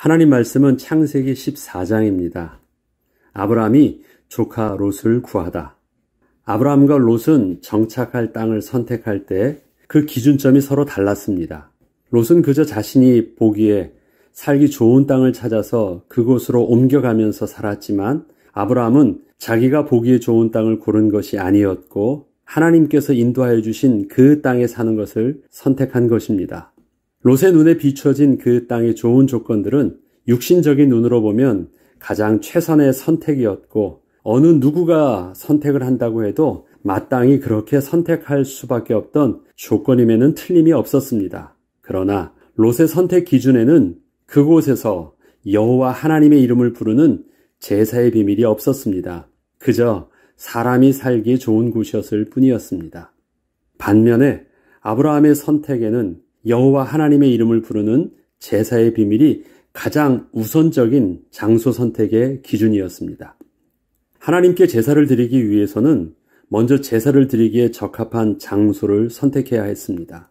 하나님 말씀은 창세기 14장입니다. 아브라함이 조카 롯을 구하다. 아브라함과 롯은 정착할 땅을 선택할 때 그 기준점이 서로 달랐습니다. 롯은 그저 자신이 보기에 살기 좋은 땅을 찾아서 그곳으로 옮겨가면서 살았지만 아브라함은 자기가 보기에 좋은 땅을 고른 것이 아니었고 하나님께서 인도하여 주신 그 땅에 사는 것을 선택한 것입니다. 롯의 눈에 비춰진 그 땅의 좋은 조건들은 육신적인 눈으로 보면 가장 최선의 선택이었고 어느 누구가 선택을 한다고 해도 마땅히 그렇게 선택할 수밖에 없던 조건임에는 틀림이 없었습니다. 그러나 롯의 선택 기준에는 그곳에서 여호와 하나님의 이름을 부르는 제사의 비밀이 없었습니다. 그저 사람이 살기 좋은 곳이었을 뿐이었습니다. 반면에 아브라함의 선택에는 여호와 하나님의 이름을 부르는 제사의 비밀이 가장 우선적인 장소 선택의 기준이었습니다. 하나님께 제사를 드리기 위해서는 먼저 제사를 드리기에 적합한 장소를 선택해야 했습니다.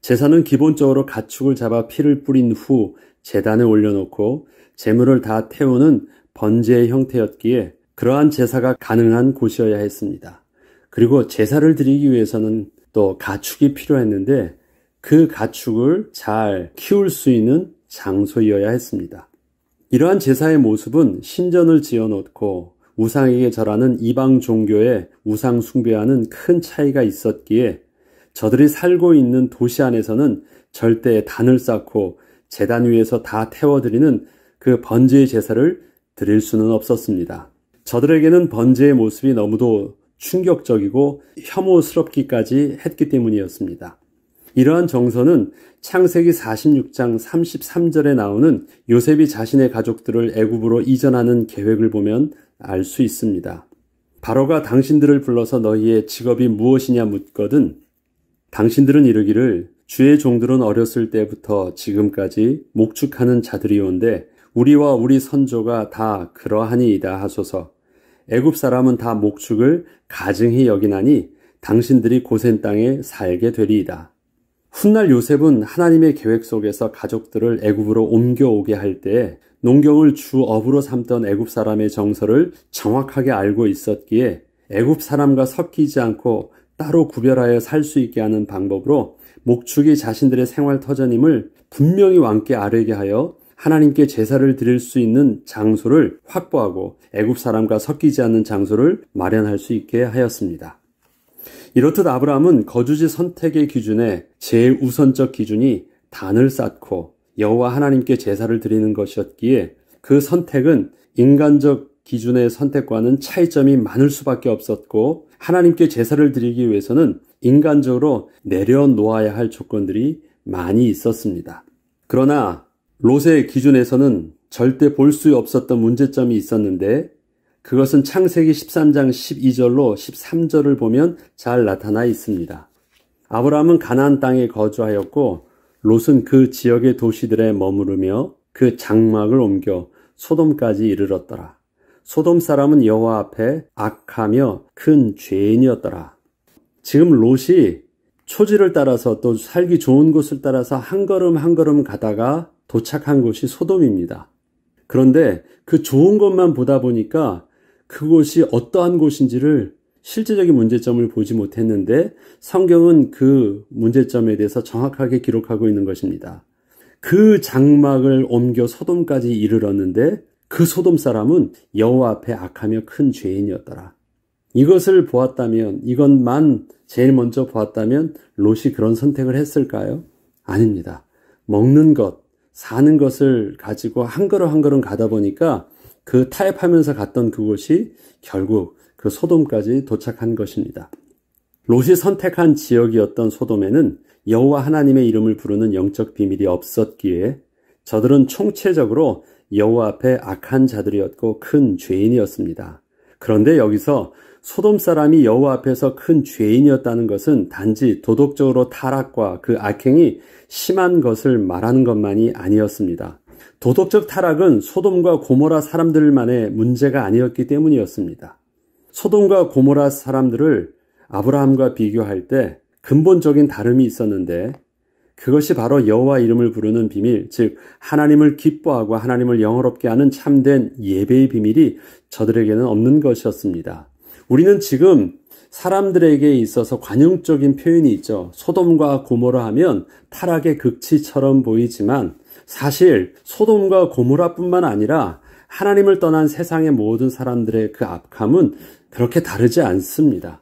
제사는 기본적으로 가축을 잡아 피를 뿌린 후 재단에 올려놓고 재물을 다 태우는 번제의 형태였기에 그러한 제사가 가능한 곳이어야 했습니다. 그리고 제사를 드리기 위해서는 또 가축이 필요했는데 그 가축을 잘 키울 수 있는 장소이어야 했습니다. 이러한 제사의 모습은 신전을 지어 놓고 우상에게 절하는 이방 종교의 우상 숭배하는 큰 차이가 있었기에 저들이 살고 있는 도시 안에서는 절대 단을 쌓고 재단 위에서 다 태워드리는 그 번제의 제사를 드릴 수는 없었습니다. 저들에게는 번제의 모습이 너무도 충격적이고 혐오스럽기까지 했기 때문이었습니다. 이러한 정서는 창세기 46장 33절에 나오는 요셉이 자신의 가족들을 애굽으로 이전하는 계획을 보면 알 수 있습니다. 바로가 당신들을 불러서 너희의 직업이 무엇이냐 묻거든 당신들은 이르기를 주의 종들은 어렸을 때부터 지금까지 목축하는 자들이온데 우리와 우리 선조가 다 그러하니이다 하소서 애굽 사람은 다 목축을 가증히 여기나니 당신들이 고센 땅에 살게 되리이다. 훗날 요셉은 하나님의 계획 속에서 가족들을 애굽으로 옮겨오게 할 때에 농경을 주업으로 삼던 애굽 사람의 정서를 정확하게 알고 있었기에 애굽 사람과 섞이지 않고 따로 구별하여 살 수 있게 하는 방법으로 목축이 자신들의 생활 터전임을 분명히 왕께 아뢰게 하여 하나님께 제사를 드릴 수 있는 장소를 확보하고 애굽 사람과 섞이지 않는 장소를 마련할 수 있게 하였습니다. 이렇듯 아브라함은 거주지 선택의 기준에 제일 우선적 기준이 단을 쌓고 여호와 하나님께 제사를 드리는 것이었기에 그 선택은 인간적 기준의 선택과는 차이점이 많을 수밖에 없었고 하나님께 제사를 드리기 위해서는 인간적으로 내려놓아야 할 조건들이 많이 있었습니다. 그러나 롯의 기준에서는 절대 볼 수 없었던 문제점이 있었는데 그것은 창세기 13장 12절로 13절을 보면 잘 나타나 있습니다. 아브라함은 가나안 땅에 거주하였고 롯은 그 지역의 도시들에 머무르며 그 장막을 옮겨 소돔까지 이르렀더라. 소돔 사람은 여호와 앞에 악하며 큰 죄인이었더라. 지금 롯이 초지를 따라서 또 살기 좋은 곳을 따라서 한 걸음 한 걸음 가다가 도착한 곳이 소돔입니다. 그런데 그 좋은 것만 보다 보니까 그곳이 어떠한 곳인지를 실제적인 문제점을 보지 못했는데 성경은 그 문제점에 대해서 정확하게 기록하고 있는 것입니다. 그 장막을 옮겨 소돔까지 이르렀는데 그 소돔 사람은 여호와 앞에 악하며 큰 죄인이었더라. 이것을 보았다면 이것만 제일 먼저 보았다면 롯이 그런 선택을 했을까요? 아닙니다. 먹는 것, 사는 것을 가지고 한 걸음 한 걸음 가다 보니까 그 타협하면서 갔던 그곳이 결국 그 소돔까지 도착한 것입니다. 롯이 선택한 지역이었던 소돔에는 여호와 하나님의 이름을 부르는 영적 비밀이 없었기에 저들은 총체적으로 여호와 앞에 악한 자들이었고 큰 죄인이었습니다. 그런데 여기서 소돔 사람이 여호와 앞에서 큰 죄인이었다는 것은 단지 도덕적으로 타락과 그 악행이 심한 것을 말하는 것만이 아니었습니다. 도덕적 타락은 소돔과 고모라 사람들만의 문제가 아니었기 때문이었습니다. 소돔과 고모라 사람들을 아브라함과 비교할 때 근본적인 다름이 있었는데 그것이 바로 여호와 이름을 부르는 비밀, 즉 하나님을 기뻐하고 하나님을 영어롭게 하는 참된 예배의 비밀이 저들에게는 없는 것이었습니다. 우리는 지금 사람들에게 있어서 관용적인 표현이 있죠. 소돔과 고모라 하면 타락의 극치처럼 보이지만 사실 소돔과 고모라뿐만 아니라 하나님을 떠난 세상의 모든 사람들의 그 악함은 그렇게 다르지 않습니다.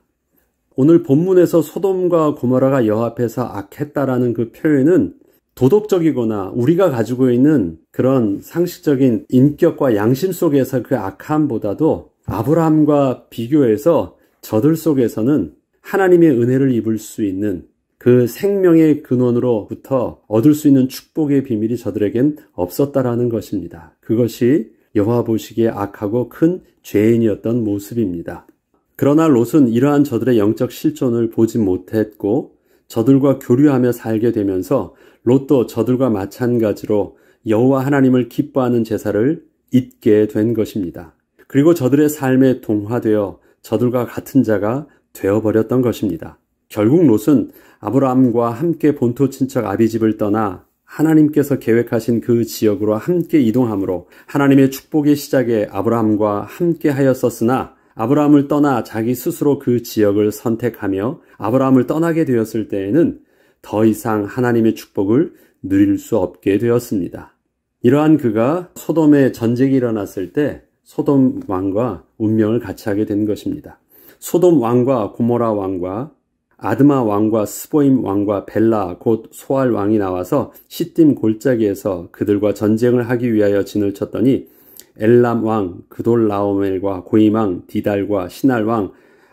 오늘 본문에서 소돔과 고모라가 여합해서 악했다라는 그 표현은 도덕적이거나 우리가 가지고 있는 그런 상식적인 인격과 양심 속에서 그 악함보다도 아브라함과 비교해서 저들 속에서는 하나님의 은혜를 입을 수 있는 그 생명의 근원으로부터 얻을 수 있는 축복의 비밀이 저들에겐 없었다라는 것입니다. 그것이 여호와 보시기에 악하고 큰 죄인이었던 모습입니다. 그러나 롯은 이러한 저들의 영적 실존을 보지 못했고 저들과 교류하며 살게 되면서 롯도 저들과 마찬가지로 여호와 하나님을 기뻐하는 제사를 잊게 된 것입니다. 그리고 저들의 삶에 동화되어 저들과 같은 자가 되어버렸던 것입니다. 결국 롯은 아브라함과 함께 본토 친척 아비집을 떠나 하나님께서 계획하신 그 지역으로 함께 이동함으로 하나님의 축복의 시작에 아브라함과 함께 하였었으나 아브라함을 떠나 자기 스스로 그 지역을 선택하며 아브라함을 떠나게 되었을 때에는 더 이상 하나님의 축복을 누릴 수 없게 되었습니다. 이러한 그가 소돔의 전쟁이 일어났을 때 소돔 왕과 운명을 같이 하게 된 것입니다. 소돔 왕과 고모라 왕과 아드마 왕과 스보임 왕과 벨라 곧 소알 왕이 나와서 시딤 골짜기에서 그들과 전쟁을 하기 위하여 진을 쳤더니 엘람 왕 그돌 라오멜과 고임 왕 디달과 신할 왕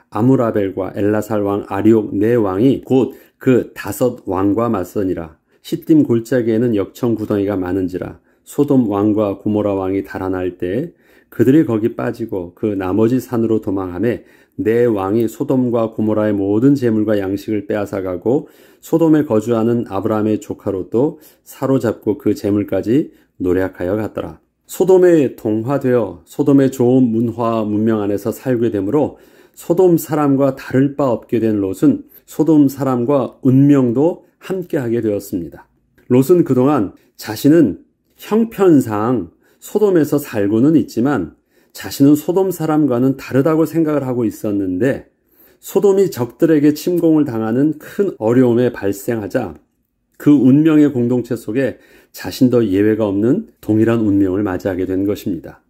아무라벨과 엘라살 왕 아리옥 네 왕이 곧 그 다섯 왕과 맞선이라 시딤 골짜기에는 역청 구덩이가 많은지라 소돔 왕과 고모라 왕이 달아날 때 그들이 거기 빠지고 그 나머지 산으로 도망함에 내 왕이 소돔과 고모라의 모든 재물과 양식을 빼앗아가고 소돔에 거주하는 아브라함의 조카로도 사로잡고 그 재물까지 노략하여 갔더라. 소돔에 동화되어 소돔의 좋은 문화 문명 안에서 살게 되므로 소돔 사람과 다를 바 없게 된 롯은 소돔 사람과 운명도 함께하게 되었습니다. 롯은 그동안 자신은 형편상 소돔에서 살고는 있지만 자신은 소돔 사람과는 다르다고 생각을 하고 있었는데 소돔이 적들에게 침공을 당하는 큰 어려움에 발생하자 그 운명의 공동체 속에 자신도 예외가 없는 동일한 운명을 맞이하게 된 것입니다.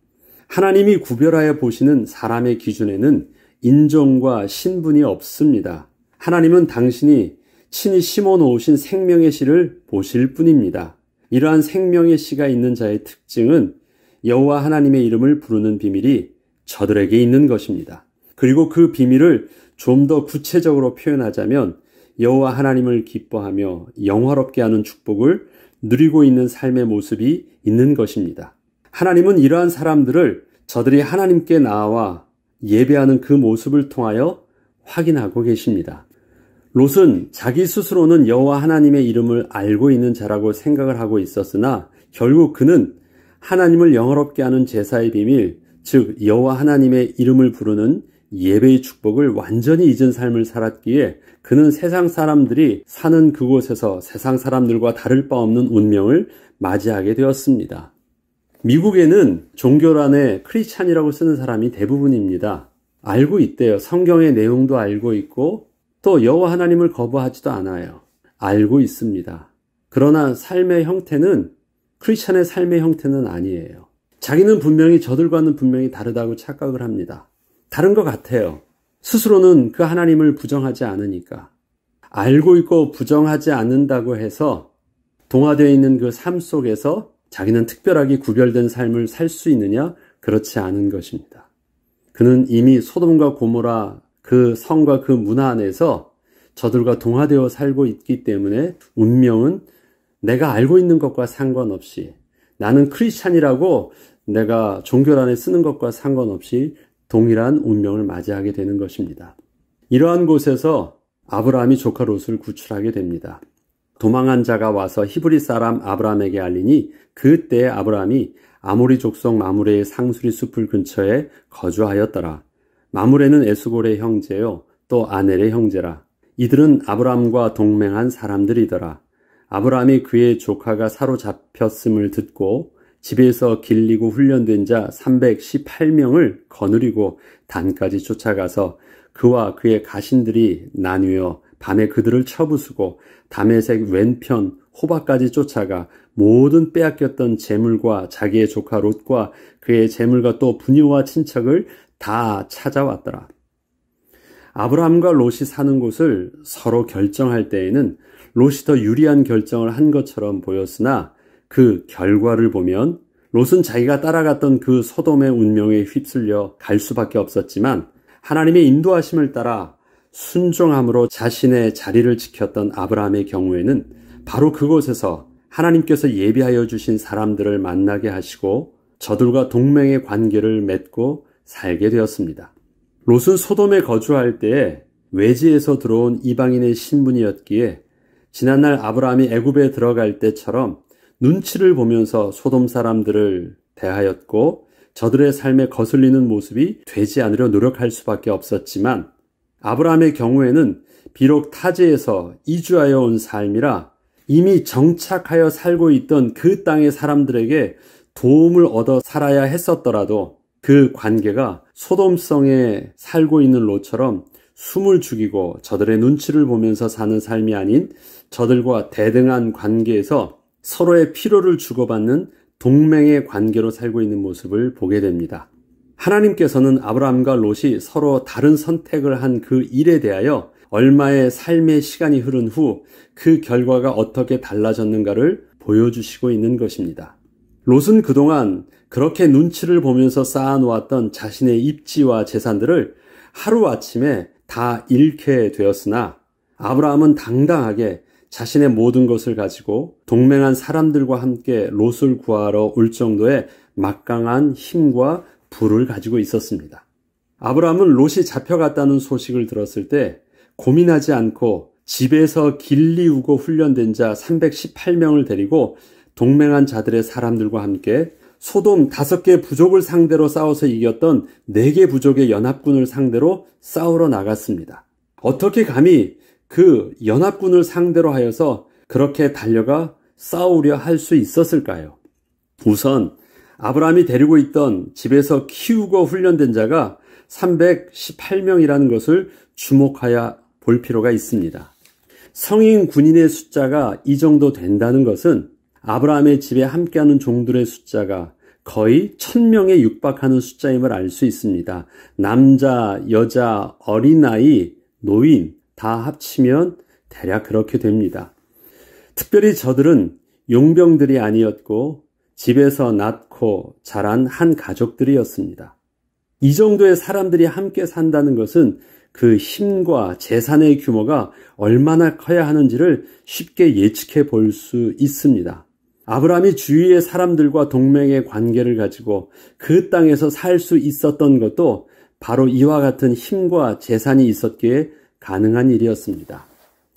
하나님이 구별하여 보시는 사람의 기준에는 인종과 신분이 없습니다. 하나님은 당신이 친히 심어 놓으신 생명의 씨를 보실 뿐입니다. 이러한 생명의 씨가 있는 자의 특징은 여호와 하나님의 이름을 부르는 비밀이 저들에게 있는 것입니다. 그리고 그 비밀을 좀 더 구체적으로 표현하자면 여호와 하나님을 기뻐하며 영화롭게 하는 축복을 누리고 있는 삶의 모습이 있는 것입니다. 하나님은 이러한 사람들을 저들이 하나님께 나와 예배하는 그 모습을 통하여 확인하고 계십니다. 롯은 자기 스스로는 여호와 하나님의 이름을 알고 있는 자라고 생각을 하고 있었으나 결국 그는 하나님을 영화롭게 하는 제사의 비밀, 즉 여호와 하나님의 이름을 부르는 예배의 축복을 완전히 잊은 삶을 살았기에 그는 세상 사람들이 사는 그곳에서 세상 사람들과 다를 바 없는 운명을 맞이하게 되었습니다. 미국에는 종교란에 크리스찬이라고 쓰는 사람이 대부분입니다. 알고 있대요. 성경의 내용도 알고 있고 또 여호와 하나님을 거부하지도 않아요. 알고 있습니다. 그러나 삶의 형태는 크리스천의 삶의 형태는 아니에요. 자기는 분명히 저들과는 분명히 다르다고 착각을 합니다. 다른 것 같아요. 스스로는 그 하나님을 부정하지 않으니까. 알고 있고 부정하지 않는다고 해서 동화되어 있는 그 삶 속에서 자기는 특별하게 구별된 삶을 살 수 있느냐? 그렇지 않은 것입니다. 그는 이미 소돔과 고모라 그 성과 그 문화 안에서 저들과 동화되어 살고 있기 때문에 운명은 내가 알고 있는 것과 상관없이 나는 크리스찬이라고 내가 종교란에 쓰는 것과 상관없이 동일한 운명을 맞이하게 되는 것입니다. 이러한 곳에서 아브라함이 조카 롯을 구출하게 됩니다. 도망한 자가 와서 히브리 사람 아브라함에게 알리니 그때 아브라함이 아모리 족속 마무레의 상수리 숲을 근처에 거주하였더라. 마무레는 에스골의 형제요 또 아넬의 형제라. 이들은 아브라함과 동맹한 사람들이더라. 아브라함이 그의 조카가 사로잡혔음을 듣고 집에서 길리고 훈련된 자 318명을 거느리고 단까지 쫓아가서 그와 그의 가신들이 나뉘어 밤에 그들을 쳐부수고 담에색 왼편 호박까지 쫓아가 모든 빼앗겼던 재물과 자기의 조카 롯과 그의 재물과 또 부녀와 친척을 다 찾아왔더라. 아브라함과 롯이 사는 곳을 서로 결정할 때에는 롯이 더 유리한 결정을 한 것처럼 보였으나 그 결과를 보면 롯은 자기가 따라갔던 그 소돔의 운명에 휩쓸려 갈 수밖에 없었지만 하나님의 인도하심을 따라 순종함으로 자신의 자리를 지켰던 아브라함의 경우에는 바로 그곳에서 하나님께서 예비하여 주신 사람들을 만나게 하시고 저들과 동맹의 관계를 맺고 살게 되었습니다. 롯은 소돔에 거주할 때에 외지에서 들어온 이방인의 신분이었기에 지난날 아브라함이 애굽에 들어갈 때처럼 눈치를 보면서 소돔 사람들을 대하였고 저들의 삶에 거슬리는 모습이 되지 않으려 노력할 수밖에 없었지만 아브라함의 경우에는 비록 타지에서 이주하여 온 삶이라 이미 정착하여 살고 있던 그 땅의 사람들에게 도움을 얻어 살아야 했었더라도 그 관계가 소돔성에 살고 있는 로처럼 숨을 죽이고 저들의 눈치를 보면서 사는 삶이 아닌 저들과 대등한 관계에서 서로의 피로를 주고받는 동맹의 관계로 살고 있는 모습을 보게 됩니다. 하나님께서는 아브라함과 롯이 서로 다른 선택을 한 그 일에 대하여 얼마의 삶의 시간이 흐른 후 그 결과가 어떻게 달라졌는가를 보여주시고 있는 것입니다. 롯은 그동안 그렇게 눈치를 보면서 쌓아놓았던 자신의 입지와 재산들을 하루아침에 다 잃게 되었으나 아브라함은 당당하게 자신의 모든 것을 가지고 동맹한 사람들과 함께 롯을 구하러 올 정도의 막강한 힘과 부를 가지고 있었습니다. 아브라함은 롯이 잡혀갔다는 소식을 들었을 때 고민하지 않고 집에서 길리우고 훈련된 자 318명을 데리고 동맹한 자들의 사람들과 함께 소돔 다섯 개 부족을 상대로 싸워서 이겼던 네 개 부족의 연합군을 상대로 싸우러 나갔습니다. 어떻게 감히 그 연합군을 상대로 하여서 그렇게 달려가 싸우려 할 수 있었을까요? 우선 아브라함이 데리고 있던 집에서 키우고 훈련된 자가 318명이라는 것을 주목하여 볼 필요가 있습니다. 성인 군인의 숫자가 이 정도 된다는 것은 아브라함의 집에 함께하는 종들의 숫자가 거의 천명에 육박하는 숫자임을 알 수 있습니다. 남자, 여자, 어린아이, 노인 다 합치면 대략 그렇게 됩니다. 특별히 저들은 용병들이 아니었고 집에서 낳고 자란 한 가족들이었습니다. 이 정도의 사람들이 함께 산다는 것은 그 힘과 재산의 규모가 얼마나 커야 하는지를 쉽게 예측해 볼 수 있습니다. 아브라함이 주위의 사람들과 동맹의 관계를 가지고 그 땅에서 살 수 있었던 것도 바로 이와 같은 힘과 재산이 있었기에 가능한 일이었습니다.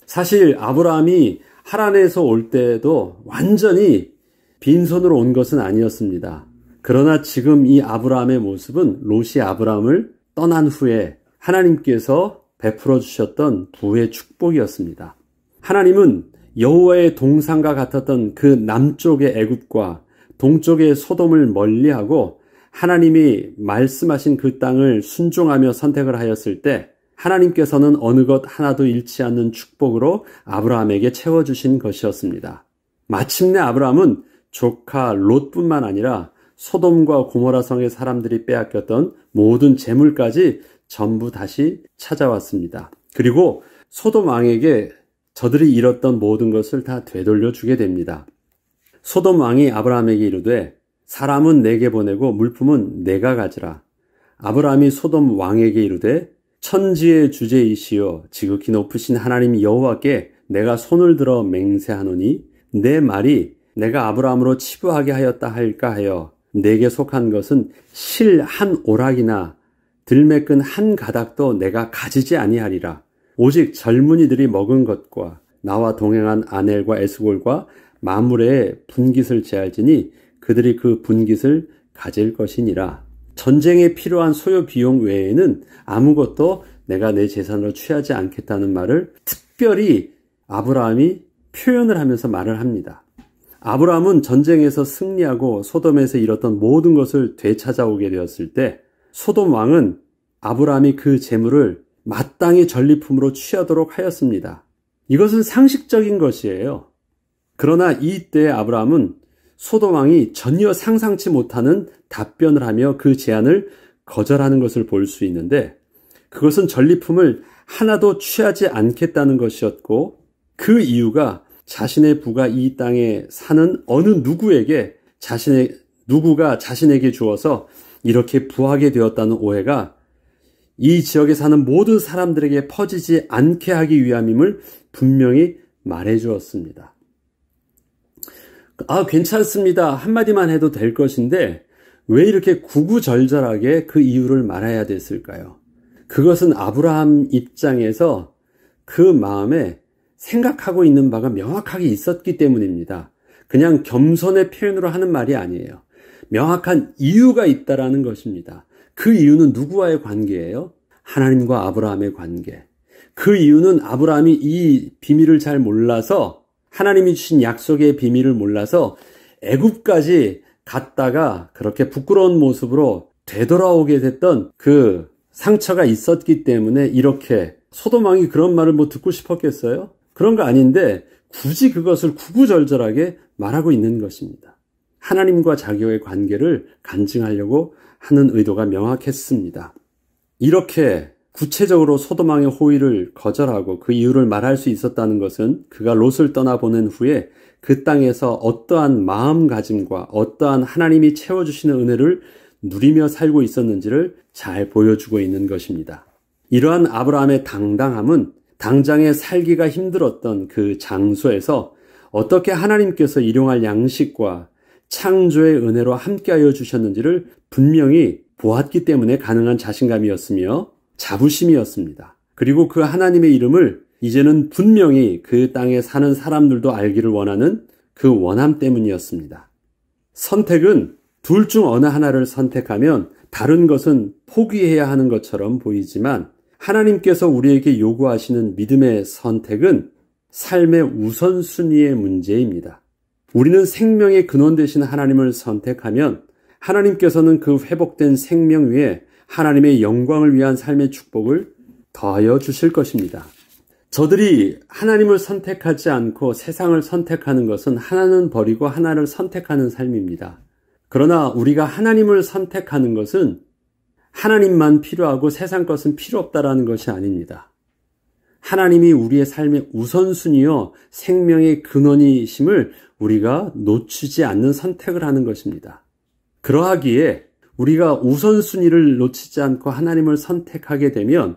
사실 아브라함이 하란에서 올 때도 에 완전히 빈손으로 온 것은 아니었습니다. 그러나 지금 이 아브라함의 모습은 롯이 아브라함을 떠난 후에 하나님께서 베풀어 주셨던 부의 축복이었습니다. 하나님은 여호와의 동상과 같았던 그 남쪽의 애굽과 동쪽의 소돔을 멀리하고 하나님이 말씀하신 그 땅을 순종하며 선택을 하였을 때 하나님께서는 어느 것 하나도 잃지 않는 축복으로 아브라함에게 채워주신 것이었습니다. 마침내 아브라함은 조카 롯뿐만 아니라 소돔과 고모라 성의 사람들이 빼앗겼던 모든 재물까지 전부 다시 찾아왔습니다. 그리고 소돔 왕에게 저들이 잃었던 모든 것을 다 되돌려 주게 됩니다. 소돔 왕이 아브라함에게 이르되 사람은 내게 보내고 물품은 내가 가지라. 아브라함이 소돔 왕에게 이르되 천지의 주제이시여 지극히 높으신 하나님 여호와께 내가 손을 들어 맹세하노니 내 말이 내가 아브라함으로 치부하게 하였다 할까 하여 내게 속한 것은 실 한 오락이나 들매끈 한 가닥도 내가 가지지 아니하리라. 오직 젊은이들이 먹은 것과 나와 동행한 아넬과 에스골과 마물의 분깃을 제할지니 그들이 그 분깃을 가질 것이니라. 전쟁에 필요한 소요 비용 외에는 아무것도 내가 내 재산으로 취하지 않겠다는 말을 특별히 아브라함이 표현을 하면서 말을 합니다. 아브라함은 전쟁에서 승리하고 소돔에서 잃었던 모든 것을 되찾아오게 되었을 때 소돔 왕은 아브라함이 그 재물을 마땅히 전리품으로 취하도록 하였습니다. 이것은 상식적인 것이에요. 그러나 이때 아브라함은 소돔왕이 전혀 상상치 못하는 답변을 하며 그 제안을 거절하는 것을 볼 수 있는데 그것은 전리품을 하나도 취하지 않겠다는 것이었고 그 이유가 자신의 부가 이 땅에 사는 어느 누구에게 자신의 누구가 자신에게 주어서 이렇게 부하게 되었다는 오해가 이 지역에 사는 모든 사람들에게 퍼지지 않게 하기 위함임을 분명히 말해 주었습니다. 아, 괜찮습니다. 한마디만 해도 될 것인데 왜 이렇게 구구절절하게 그 이유를 말해야 됐을까요? 그것은 아브라함 입장에서 그 마음에 생각하고 있는 바가 명확하게 있었기 때문입니다. 그냥 겸손의 표현으로 하는 말이 아니에요. 명확한 이유가 있다라는 것입니다. 그 이유는 누구와의 관계예요? 하나님과 아브라함의 관계. 그 이유는 아브라함이 이 비밀을 잘 몰라서 하나님이 주신 약속의 비밀을 몰라서 애굽까지 갔다가 그렇게 부끄러운 모습으로 되돌아오게 됐던 그 상처가 있었기 때문에 이렇게 소도망이 그런 말을 뭐 듣고 싶었겠어요? 그런 거 아닌데 굳이 그것을 구구절절하게 말하고 있는 것입니다. 하나님과 자기와의 관계를 간증하려고 하는 의도가 명확했습니다. 이렇게 구체적으로 소도망의 호의를 거절하고 그 이유를 말할 수 있었다는 것은 그가 롯을 떠나보낸 후에 그 땅에서 어떠한 마음가짐과 어떠한 하나님이 채워주시는 은혜를 누리며 살고 있었는지를 잘 보여주고 있는 것입니다. 이러한 아브라함의 당당함은 당장에 살기가 힘들었던 그 장소에서 어떻게 하나님께서 일용할 양식과 창조의 은혜로 함께하여 주셨는지를 분명히 보았기 때문에 가능한 자신감이었으며 자부심이었습니다. 그리고 그 하나님의 이름을 이제는 분명히 그 땅에 사는 사람들도 알기를 원하는 그 원함 때문이었습니다. 선택은 둘 중 어느 하나를 선택하면 다른 것은 포기해야 하는 것처럼 보이지만 하나님께서 우리에게 요구하시는 믿음의 선택은 삶의 우선순위의 문제입니다. 우리는 생명의 근원 되신 하나님을 선택하면 하나님께서는 그 회복된 생명 위에 하나님의 영광을 위한 삶의 축복을 더하여 주실 것입니다. 저들이 하나님을 선택하지 않고 세상을 선택하는 것은 하나는 버리고 하나를 선택하는 삶입니다. 그러나 우리가 하나님을 선택하는 것은 하나님만 필요하고 세상 것은 필요 없다라는 것이 아닙니다. 하나님이 우리의 삶의 우선순위여 생명의 근원이심을 우리가 놓치지 않는 선택을 하는 것입니다. 그러하기에 우리가 우선순위를 놓치지 않고 하나님을 선택하게 되면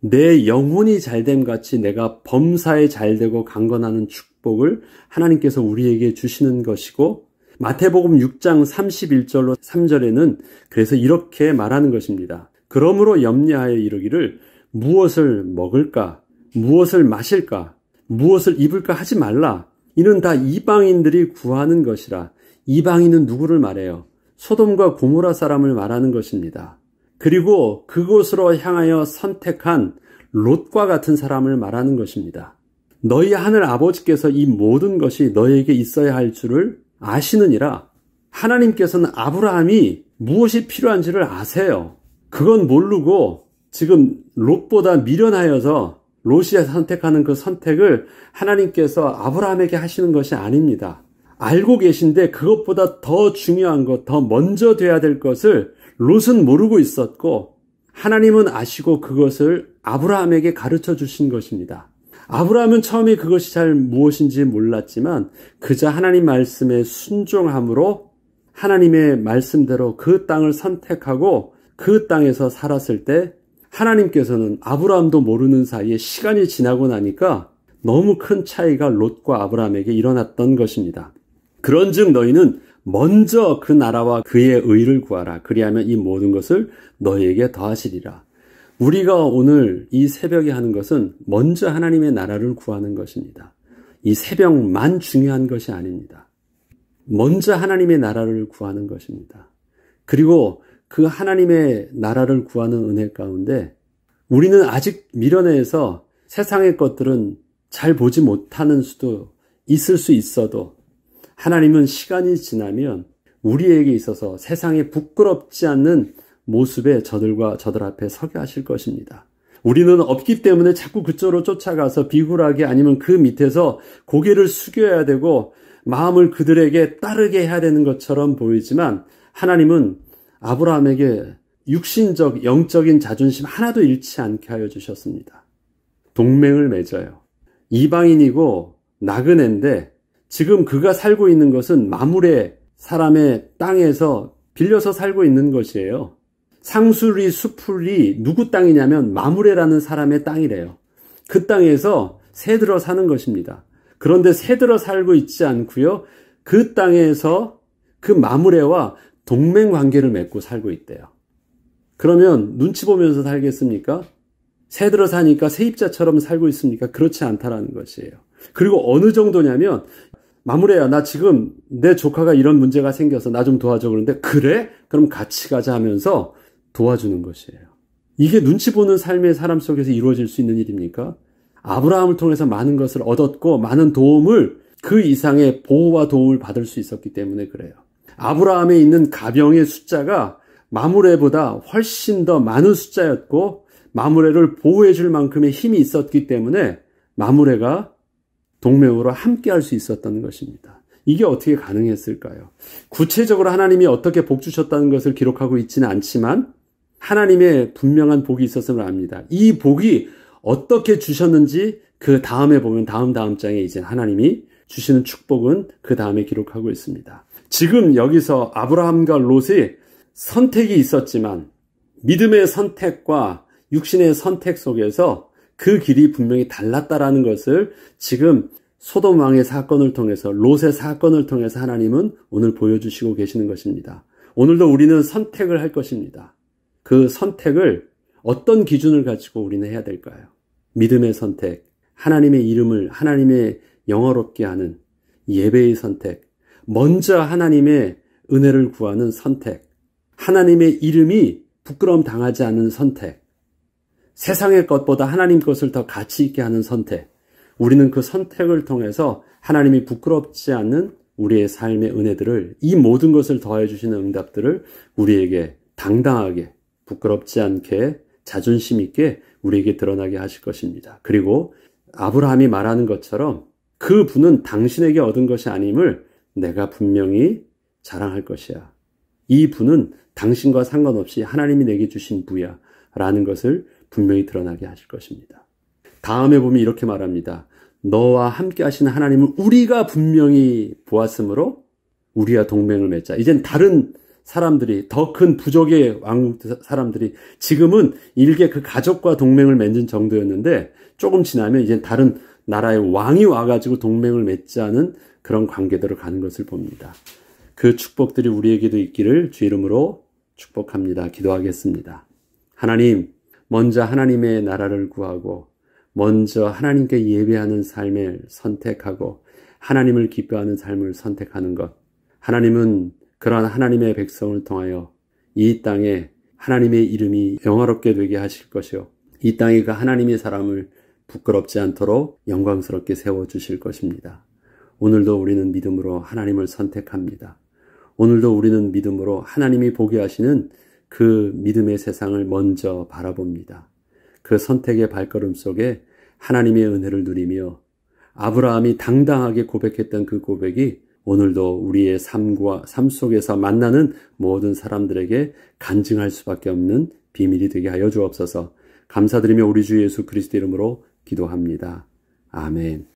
내 영혼이 잘됨 같이 내가 범사에 잘되고 강건하는 축복을 하나님께서 우리에게 주시는 것이고 마태복음 6장 31절로 3절에는 그래서 이렇게 말하는 것입니다. 그러므로 염려하여 이르기를 무엇을 먹을까 무엇을 마실까 무엇을 입을까 하지 말라 이는 다 이방인들이 구하는 것이라 이방인은 누구를 말해요? 소돔과 고모라 사람을 말하는 것입니다. 그리고 그곳으로 향하여 선택한 롯과 같은 사람을 말하는 것입니다. 너희 하늘 아버지께서 이 모든 것이 너에게 희 있어야 할 줄을 아시느니라. 하나님께서는 아브라함이 무엇이 필요한지를 아세요. 그건 모르고 지금 롯보다 미련하여서 롯이 선택하는 그 선택을 하나님께서 아브라함에게 하시는 것이 아닙니다. 알고 계신데 그것보다 더 중요한 것, 더 먼저 돼야 될 것을 롯은 모르고 있었고 하나님은 아시고 그것을 아브라함에게 가르쳐 주신 것입니다. 아브라함은 처음에 그것이 잘 무엇인지 몰랐지만 그저 하나님 말씀에 순종함으로 하나님의 말씀대로 그 땅을 선택하고 그 땅에서 살았을 때 하나님께서는 아브라함도 모르는 사이에 시간이 지나고 나니까 너무 큰 차이가 롯과 아브라함에게 일어났던 것입니다. 그런즉 너희는 먼저 그 나라와 그의 의를 구하라. 그리하면 이 모든 것을 너희에게 더하시리라. 우리가 오늘 이 새벽에 하는 것은 먼저 하나님의 나라를 구하는 것입니다. 이 새벽만 중요한 것이 아닙니다. 먼저 하나님의 나라를 구하는 것입니다. 그리고 그 하나님의 나라를 구하는 은혜 가운데 우리는 아직 미련해서 세상의 것들은 잘 보지 못하는 수도 있을 수 있어도 하나님은 시간이 지나면 우리에게 있어서 세상에 부끄럽지 않는 모습에 저들과 저들 앞에 서게 하실 것입니다. 우리는 없기 때문에 자꾸 그쪽으로 쫓아가서 비굴하게 아니면 그 밑에서 고개를 숙여야 되고 마음을 그들에게 따르게 해야 되는 것처럼 보이지만 하나님은 아브라함에게 육신적, 영적인 자존심 하나도 잃지 않게 하여 주셨습니다. 동맹을 맺어요. 이방인이고 나그네인데 지금 그가 살고 있는 것은 마물의 사람의 땅에서 빌려서 살고 있는 것이에요. 상수리 수풀이 누구 땅이냐면 마무레라는 사람의 땅이래요. 그 땅에서 새들어 사는 것입니다. 그런데 새들어 살고 있지 않고요. 그 땅에서 그 마무레와 동맹 관계를 맺고 살고 있대요. 그러면 눈치 보면서 살겠습니까? 새들어 사니까 세입자처럼 살고 있습니까? 그렇지 않다라는 것이에요. 그리고 어느 정도냐면 마무리야. 나 지금 내 조카가 이런 문제가 생겨서 나 좀 도와줘. 그런데 그래? 그럼 같이 가자 하면서 도와주는 것이에요. 이게 눈치 보는 삶의 사람 속에서 이루어질 수 있는 일입니까? 아브라함을 통해서 많은 것을 얻었고 많은 도움을 그 이상의 보호와 도움을 받을 수 있었기 때문에 그래요. 아브라함에 있는 가병의 숫자가 마무레보다 훨씬 더 많은 숫자였고 마무레를 보호해 줄 만큼의 힘이 있었기 때문에 마무레가 동맹으로 함께 할 수 있었던 것입니다. 이게 어떻게 가능했을까요? 구체적으로 하나님이 어떻게 복 주셨다는 것을 기록하고 있지는 않지만 하나님의 분명한 복이 있었음을 압니다. 이 복이 어떻게 주셨는지 그 다음에 보면 다음 다음 장에 이제 하나님이 주시는 축복은 그 다음에 기록하고 있습니다. 지금 여기서 아브라함과 롯의 선택이 있었지만 믿음의 선택과 육신의 선택 속에서 그 길이 분명히 달랐다라는 것을 지금 소돔 왕의 사건을 통해서 롯의 사건을 통해서 하나님은 오늘 보여주시고 계시는 것입니다. 오늘도 우리는 선택을 할 것입니다. 그 선택을 어떤 기준을 가지고 우리는 해야 될까요? 믿음의 선택, 하나님의 이름을 하나님의 영어롭게 하는 예배의 선택, 먼저 하나님의 은혜를 구하는 선택, 하나님의 이름이 부끄럼 당하지 않는 선택, 세상의 것보다 하나님 것을 더 가치 있게 하는 선택. 우리는 그 선택을 통해서 하나님이 부끄럽지 않는 우리의 삶의 은혜들을 이 모든 것을 더해 주시는 응답들을 우리에게 당당하게 부끄럽지 않게 자존심 있게 우리에게 드러나게 하실 것입니다. 그리고 아브라함이 말하는 것처럼 그 분은 당신에게 얻은 것이 아님을 내가 분명히 자랑할 것이야. 이 분은 당신과 상관없이 하나님이 내게 주신 부야. 라는 것을 분명히 드러나게 하실 것입니다. 다음에 보면 이렇게 말합니다. 너와 함께 하시는 하나님을 우리가 분명히 보았으므로 우리와 동맹을 맺자. 이젠 다른 사람들이 더 큰 부족의 왕국 사람들이 지금은 일개 그 가족과 동맹을 맺는 정도였는데 조금 지나면 이제 다른 나라의 왕이 와가지고 동맹을 맺자는 그런 관계대로 가는 것을 봅니다. 그 축복들이 우리에게도 있기를 주 이름으로 축복합니다. 기도하겠습니다. 하나님, 먼저 하나님의 나라를 구하고 먼저 하나님께 예배하는 삶을 선택하고 하나님을 기뻐하는 삶을 선택하는 것. 하나님은 그러한 하나님의 백성을 통하여 이 땅에 하나님의 이름이 영화롭게 되게 하실 것이요. 이 땅에 그 하나님의 사람을 부끄럽지 않도록 영광스럽게 세워주실 것입니다. 오늘도 우리는 믿음으로 하나님을 선택합니다. 오늘도 우리는 믿음으로 하나님이 보게 하시는 그 믿음의 세상을 먼저 바라봅니다. 그 선택의 발걸음 속에 하나님의 은혜를 누리며 아브라함이 당당하게 고백했던 그 고백이 오늘도 우리의 삶과 삶 속에서 만나는 모든 사람들에게 간증할 수밖에 없는 비밀이 되게 하여 주옵소서. 감사드리며 우리 주 예수 그리스도 이름으로 기도합니다. 아멘.